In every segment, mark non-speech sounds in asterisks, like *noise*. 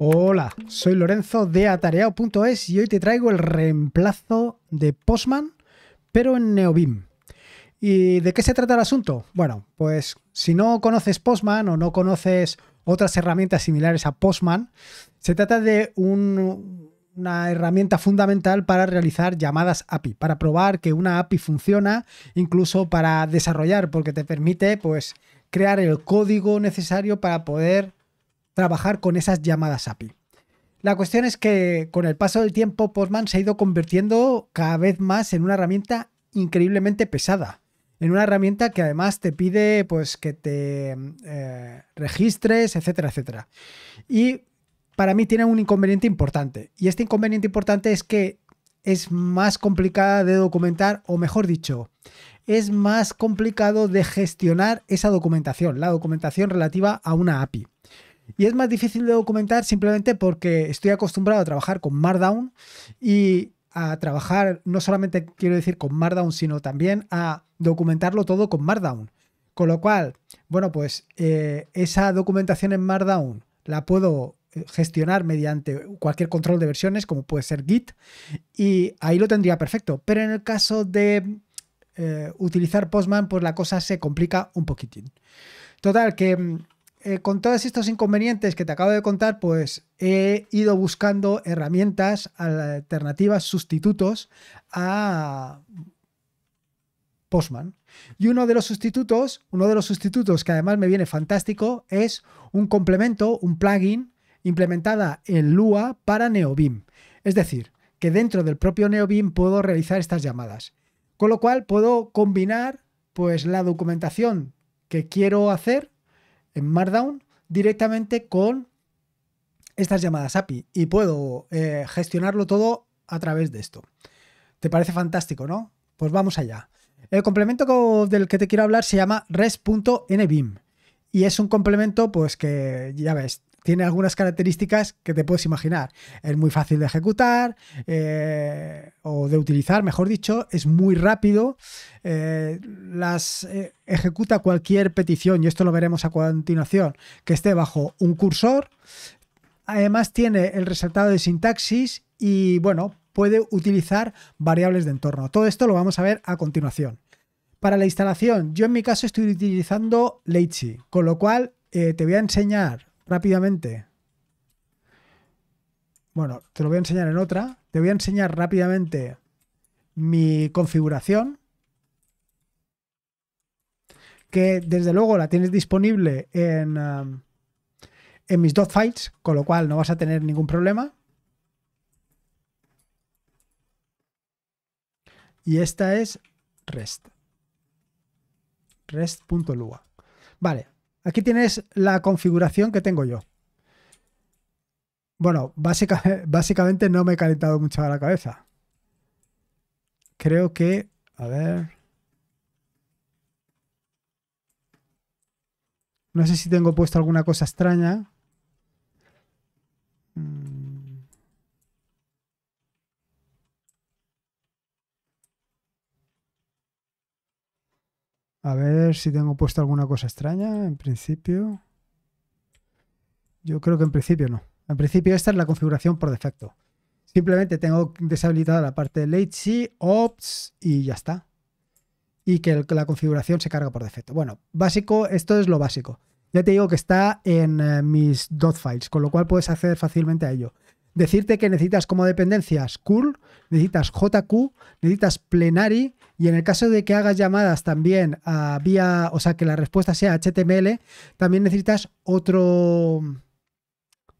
Hola, soy Lorenzo de atareado.es y hoy te traigo el reemplazo de Postman, pero en Neobim. ¿Y de qué se trata el asunto? Bueno, pues si no conoces Postman o no conoces otras herramientas similares a Postman, se trata de una herramienta fundamental para realizar llamadas API, para probar que una API funciona, incluso para desarrollar, porque te permite pues crear el código necesario para poder trabajar con esas llamadas API. La cuestión es que con el paso del tiempo Postman se ha ido convirtiendo cada vez más en una herramienta increíblemente pesada. En una herramienta que además te pide pues, que te eh, registres, etcétera, etcétera. Y para mí tiene un inconveniente importante. Y este inconveniente importante es que es más complicada de documentar, o mejor dicho, es más complicado de gestionar esa documentación, la documentación relativa a una API. Y es más difícil de documentar simplemente porque estoy acostumbrado a trabajar con Markdown y a trabajar, no solamente quiero decir con Markdown, sino también a documentarlo todo con Markdown. Con lo cual, bueno, pues eh, esa documentación en Markdown la puedo eh, gestionar mediante cualquier control de versiones, como puede ser Git, y ahí lo tendría perfecto. Pero en el caso de eh, utilizar Postman, pues la cosa se complica un poquitín. Total, que mm, eh, con todos estos inconvenientes que te acabo de contar, pues he ido buscando herramientas, alternativas, sustitutos a Postman. Y uno de los sustitutos, uno de los sustitutos que además me viene fantástico, es un complemento, un plugin implementada en Lua para NeoBeam. Es decir, que dentro del propio NeoBeam puedo realizar estas llamadas. Con lo cual puedo combinar pues la documentación que quiero hacer en Markdown directamente con estas llamadas API y puedo eh, gestionarlo todo a través de esto. ¿Te parece fantástico, no? Pues vamos allá. El complemento del que te quiero hablar se llama res.nbim y es un complemento pues que ya ves, tiene algunas características que te puedes imaginar. Es muy fácil de ejecutar eh, o de utilizar, mejor dicho, es muy rápido, eh, las eh, ejecuta cualquier petición, y esto lo veremos a continuación, que esté bajo un cursor. Además tiene el resultado de sintaxis y bueno, puede utilizar variables de entorno. Todo esto lo vamos a ver a continuación. Para la instalación, yo en mi caso estoy utilizando Leitchi, con lo cual te voy a enseñar rápidamente. Bueno, te lo voy a enseñar en otra. Te voy a enseñar rápidamente mi configuración. Que desde luego la tienes disponible en, um, en mis dos files, con lo cual no vas a tener ningún problema. Y esta es REST. REST.lua. Vale, Aquí tienes la configuración que tengo yo. Bueno, *laughs* básicamente no me he calentado mucho la cabeza. Creo que, a ver... No sé si tengo puesto alguna cosa extraña. A ver si tengo puesto alguna cosa extraña. En principio. Yo creo que en principio no. En principio esta es la configuración por defecto. Simplemente tengo deshabilitada la parte de Lazy, Ops y ya está. Y que la configuración se carga por defecto. Bueno, básico, esto es lo básico. Ya te digo que está en eh, mis files, con lo cual puedes acceder fácilmente a ello decirte que necesitas como dependencias curl, necesitas JQ, necesitas plenary y en el caso de que hagas llamadas también a ah, vía, o sea, que la respuesta sea HTML, también necesitas otro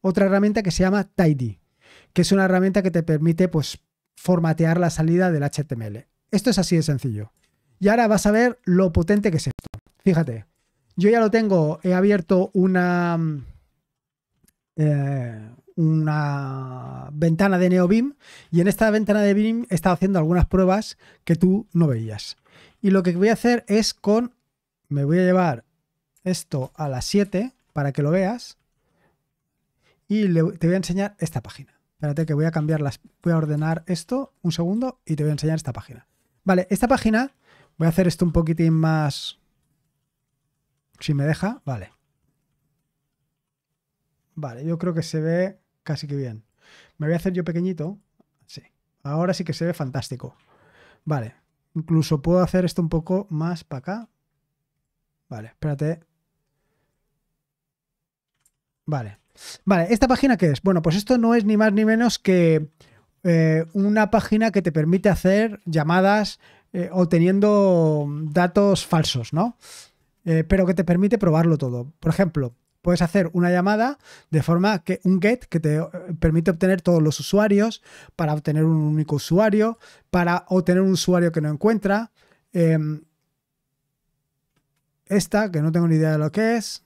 otra herramienta que se llama Tidy, que es una herramienta que te permite pues formatear la salida del HTML. Esto es así de sencillo. Y ahora vas a ver lo potente que es esto. Fíjate, yo ya lo tengo, he abierto una eh, una ventana de NeoBIM y en esta ventana de BIM he estado haciendo algunas pruebas que tú no veías. Y lo que voy a hacer es con, me voy a llevar esto a las 7 para que lo veas y te voy a enseñar esta página. Espérate que voy a cambiar las, voy a ordenar esto un segundo y te voy a enseñar esta página. Vale, esta página, voy a hacer esto un poquitín más, si me deja, vale. Vale, yo creo que se ve casi que bien. Me voy a hacer yo pequeñito. Sí. Ahora sí que se ve fantástico. Vale. Incluso puedo hacer esto un poco más para acá. Vale, espérate. Vale. Vale, ¿esta página qué es? Bueno, pues esto no es ni más ni menos que eh, una página que te permite hacer llamadas eh, obteniendo datos falsos, ¿no? Eh, pero que te permite probarlo todo. Por ejemplo, puedes hacer una llamada de forma que un GET que te eh, permite obtener todos los usuarios, para obtener un único usuario, para obtener un usuario que no encuentra. Em, esta, que no tengo ni idea de lo que es.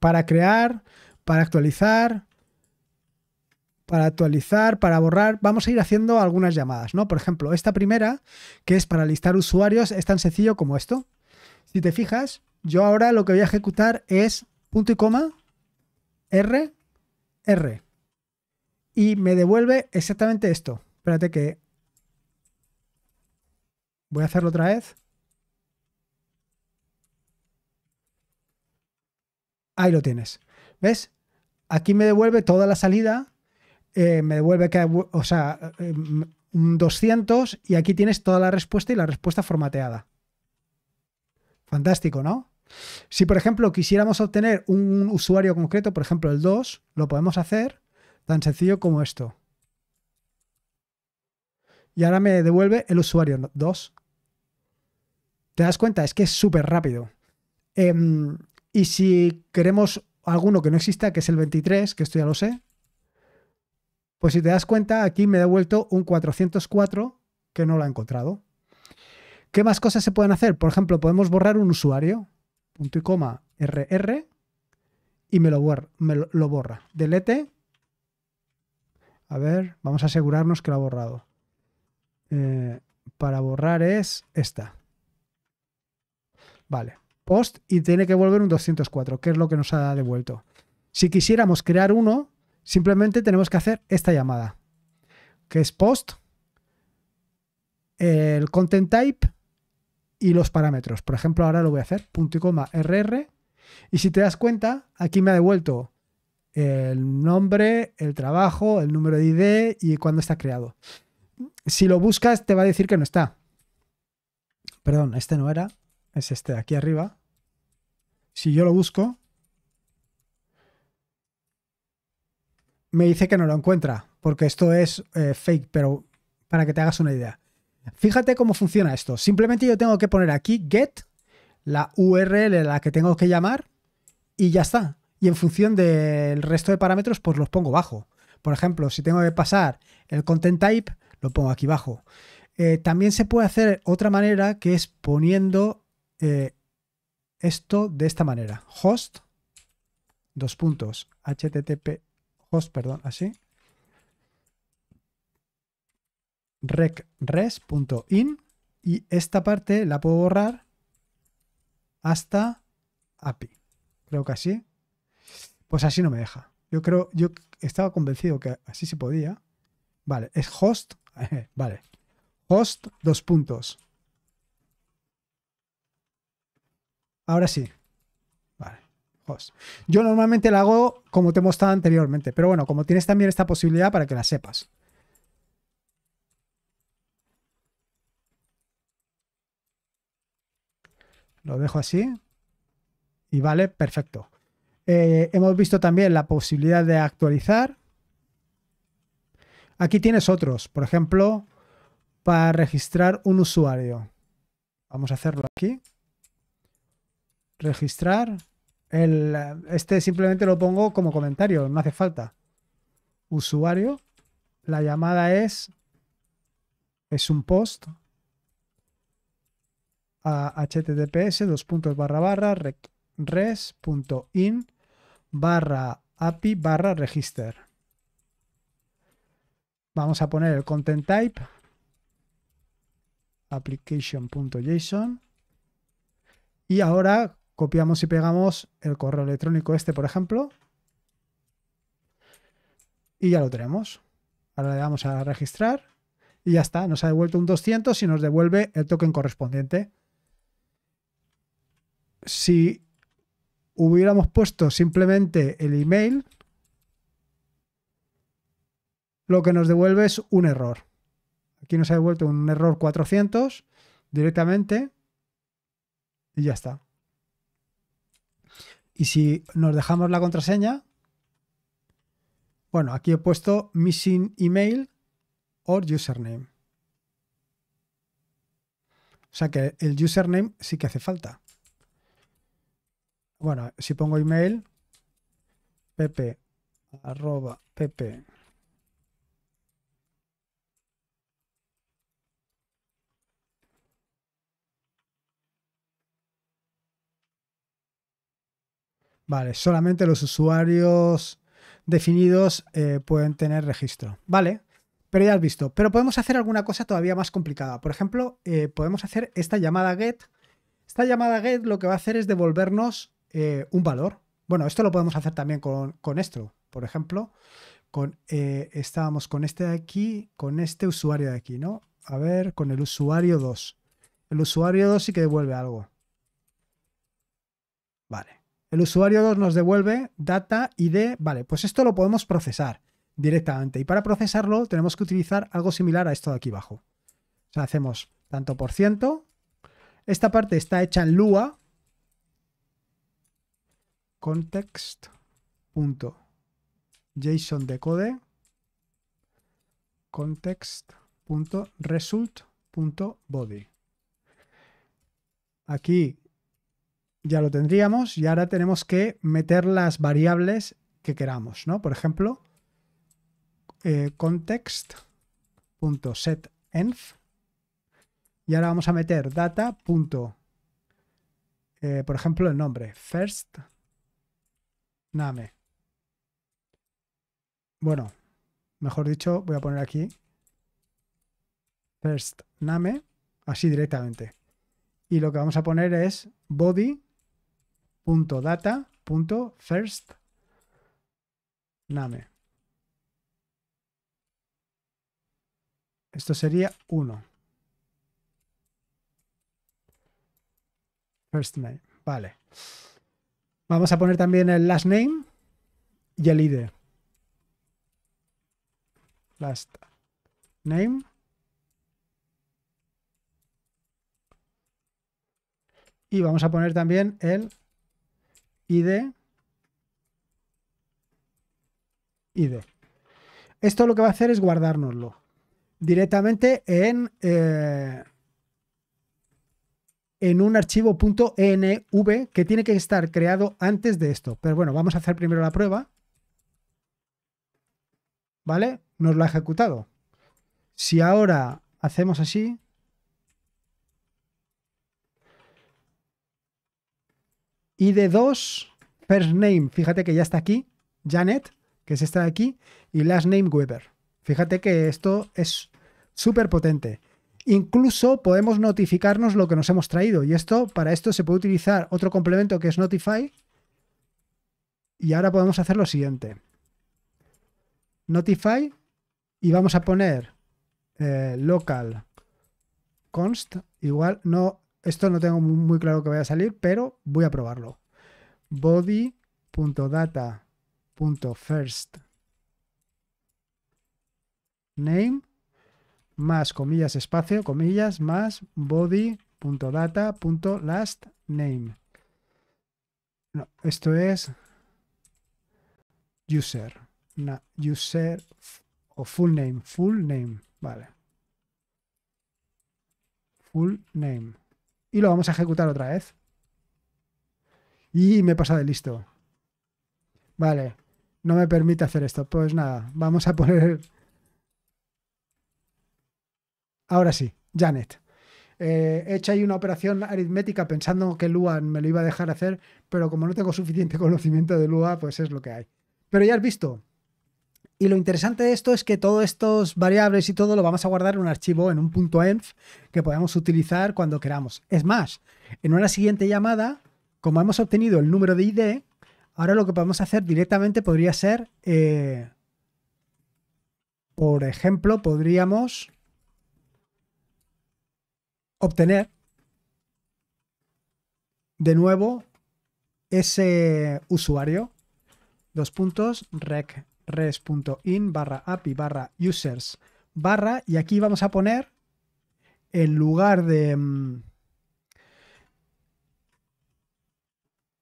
Para crear, para actualizar, para actualizar, para borrar. Vamos a ir haciendo algunas llamadas, ¿no? Por ejemplo, esta primera, que es para listar usuarios, es tan sencillo como esto. Si te fijas, yo ahora lo que voy a ejecutar es punto y coma, R, R. Y me devuelve exactamente esto. Espérate que... Voy a hacerlo otra vez. Ahí lo tienes. ¿Ves? Aquí me devuelve toda la salida. Eh, me devuelve que, o sea, 200 eh, y aquí tienes toda la respuesta y la respuesta formateada. Fantástico, ¿no? Si, por ejemplo, quisiéramos obtener un usuario concreto, por ejemplo, el 2, lo podemos hacer tan sencillo como esto. Y ahora me devuelve el usuario 2. ¿Te das cuenta? Es que es súper rápido. Em, y si queremos alguno que no exista, que es el 23, que esto ya lo sé, pues si te das cuenta, aquí me ha devuelto un 404 que no lo ha encontrado. ¿Qué más cosas se pueden hacer? Por ejemplo, podemos borrar un usuario, punto y coma, rr, y me lo, borra. Delete. A ver, vamos a asegurarnos que lo ha borrado. Eh, para borrar es esta. Vale. Post y tiene que volver un 204, que es lo que nos ha devuelto. Si quisiéramos crear uno, simplemente tenemos que hacer esta llamada, que es post, el content type y los parámetros. Por ejemplo, ahora lo voy a hacer, punto y coma RR. Y si te das cuenta, aquí me ha devuelto el nombre, el trabajo, el número de ID y cuándo está creado. Si lo buscas, te va a decir que no está. Perdón, este no era, es este de aquí arriba. Si yo lo busco, me dice que no lo encuentra, porque esto es eh, fake, pero para que te hagas una idea. Fíjate cómo funciona esto. Simplemente yo tengo que poner aquí get, la URL a la que tengo que llamar y ya está. Y en función del resto de parámetros, pues los pongo bajo. Por ejemplo, si tengo que pasar el content type, lo pongo aquí bajo. Eh, también se puede hacer otra manera que es poniendo eh, esto de esta manera. Host, dos puntos, http, host, perdón, así. recres.in y esta parte la puedo borrar hasta API. Creo que así. Pues así no me deja. Yo creo, yo estaba convencido que así se podía. Vale, es host. *laughs* vale. Host, dos puntos. Ahora sí. Vale. Host. Yo normalmente la hago como te he mostrado anteriormente, pero bueno, como tienes también esta posibilidad para que la sepas. Lo dejo así. Y vale, perfecto. Eh, hemos visto también la posibilidad de actualizar. Aquí tienes otros, por ejemplo, para registrar un usuario. Vamos a hacerlo aquí. Registrar. El, este simplemente lo pongo como comentario, no hace falta. Usuario. La llamada es... Es un post a https dos puntos barra barra res.in barra API barra register. Vamos a poner el content type application.json y ahora copiamos y pegamos el correo electrónico este, por ejemplo, y ya lo tenemos. Ahora le damos a registrar y ya está. Nos ha devuelto un 200 y nos devuelve el token correspondiente si hubiéramos puesto simplemente el email, lo que nos devuelve es un error. Aquí nos ha devuelto un error 400 directamente y ya está. Y si nos dejamos la contraseña, bueno, aquí he puesto missing email or username. O sea que el username sí que hace falta bueno, si pongo email, pepe, arroba, pepe. Vale, solamente los usuarios definidos eh, pueden tener registro. Vale, pero ya has visto. Pero podemos hacer alguna cosa todavía más complicada. Por ejemplo, eh, podemos hacer esta llamada get. Esta llamada get lo que va a hacer es devolvernos eh, un valor. Bueno, esto lo podemos hacer también con, esto, por ejemplo. Con, eh, estábamos con este de aquí, con este usuario de aquí, ¿no? A ver, con el usuario 2. El usuario 2 sí que devuelve algo. Vale. El usuario 2 nos devuelve data, ID. Vale, pues esto lo podemos procesar directamente. Y para procesarlo tenemos que utilizar algo similar a esto de aquí abajo. hacemos tanto por ciento. Esta parte está hecha en Lua, decode. context.result.body. Aquí ya lo tendríamos y ahora tenemos que meter las variables que queramos, ¿no? Por ejemplo, eh, context.setenv y ahora vamos a meter data. Eh, por ejemplo, el nombre first Name. Bueno, mejor dicho, voy a poner aquí first name, así directamente. Y lo que vamos a poner es body.data.first name. Esto sería 1. First name, vale. Vamos a poner también el last name y el ID. Last name. Y vamos a poner también el ID. ID. Esto lo que va a hacer es guardárnoslo directamente en... Eh, en un archivo .env que tiene que estar creado antes de esto. Pero bueno, vamos a hacer primero la prueba. ¿Vale? Nos lo ha ejecutado. Si ahora hacemos así... ID2, first name, fíjate que ya está aquí, Janet, que es esta de aquí, y last name Weber. Fíjate que esto es súper potente. Incluso podemos notificarnos lo que nos hemos traído. Y esto, para esto se puede utilizar otro complemento que es Notify. Y ahora podemos hacer lo siguiente. Notify y vamos a poner eh, local const. Igual no, esto no tengo muy claro que vaya a salir, pero voy a probarlo. body.data.firstname name más comillas espacio, comillas, más body.data.lastname. No, esto es user, user o full name, full name, vale. Full name. Y lo vamos a ejecutar otra vez. Y me he pasado de listo. Vale, no me permite hacer esto. Pues nada, vamos a poner Ahora sí, Janet. Eh, he hecho ahí una operación aritmética pensando que Lua me lo iba a dejar hacer, pero como no tengo suficiente *laughs* conocimiento de Lua, pues es lo que hay. Pero ya has visto. Y lo interesante de esto es que todos estos variables y todo lo vamos a guardar en un archivo, en un punto .env, que podemos utilizar cuando queramos. Es más, en una siguiente llamada, como hemos obtenido el número de ID, ahora lo que podemos hacer directamente podría ser, eh, por ejemplo, podríamos obtener de nuevo ese usuario, dos puntos, rec, in barra API barra users barra, y aquí vamos a poner en lugar de... Mm,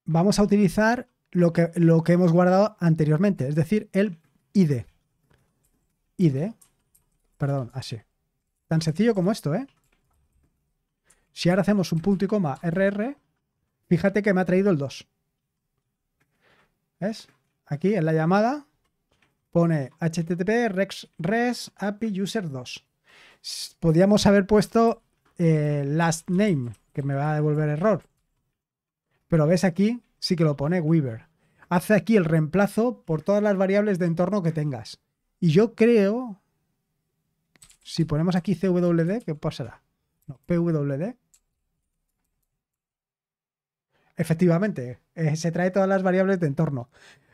vamos a utilizar lo que, lo que hemos guardado anteriormente, es decir, el ID. ID, perdón, así. Tan sencillo como esto, ¿eh? Si ahora hacemos un punto y coma RR, fíjate que me ha traído el 2. ¿Ves? Aquí en la llamada pone http rex res api user 2. Podríamos haber puesto eh, last name, que me va a devolver error. Pero ves aquí, sí que lo pone Weaver. Hace aquí el reemplazo por todas las variables de entorno que tengas. Y yo creo, si ponemos aquí CWD, ¿qué pasará? No, PWD efectivamente, eh, se trae todas las variables de entorno.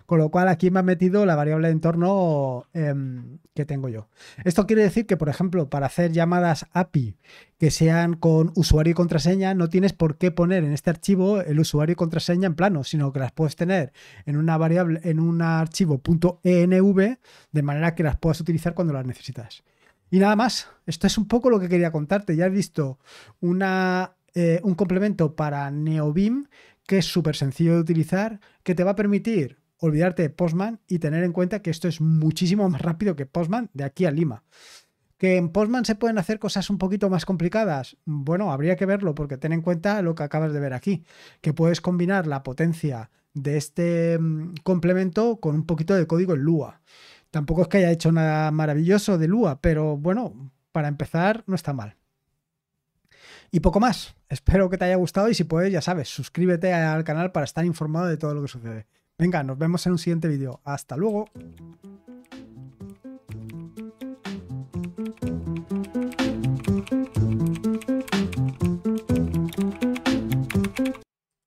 Con lo cual aquí me ha metido la variable de entorno em, que tengo yo. Esto quiere decir que, por ejemplo, para hacer llamadas API que sean con usuario y contraseña, no tienes por qué poner en este archivo el usuario y contraseña en plano, sino que las puedes tener en una variable, en un archivo .env, de manera que las puedas utilizar cuando las necesitas. Y nada más, esto es un poco lo que quería contarte. Ya has visto una, eh, un complemento para neobim que es súper sencillo de utilizar, que te va a permitir olvidarte de Postman y tener en cuenta que esto es muchísimo más rápido que Postman de aquí a Lima. Que en Postman se pueden hacer cosas un poquito más complicadas. Bueno, habría que verlo porque ten en cuenta lo que acabas de ver aquí, que puedes combinar la potencia de este mm, complemento con un poquito de código en Lua. Tampoco es que haya hecho nada maravilloso de Lua, pero bueno, para empezar no está mal. Y poco más. Espero que te haya gustado y si puedes, ya sabes, suscríbete al canal para estar informado de todo lo que sucede. Venga, nos vemos en un siguiente vídeo. Hasta luego.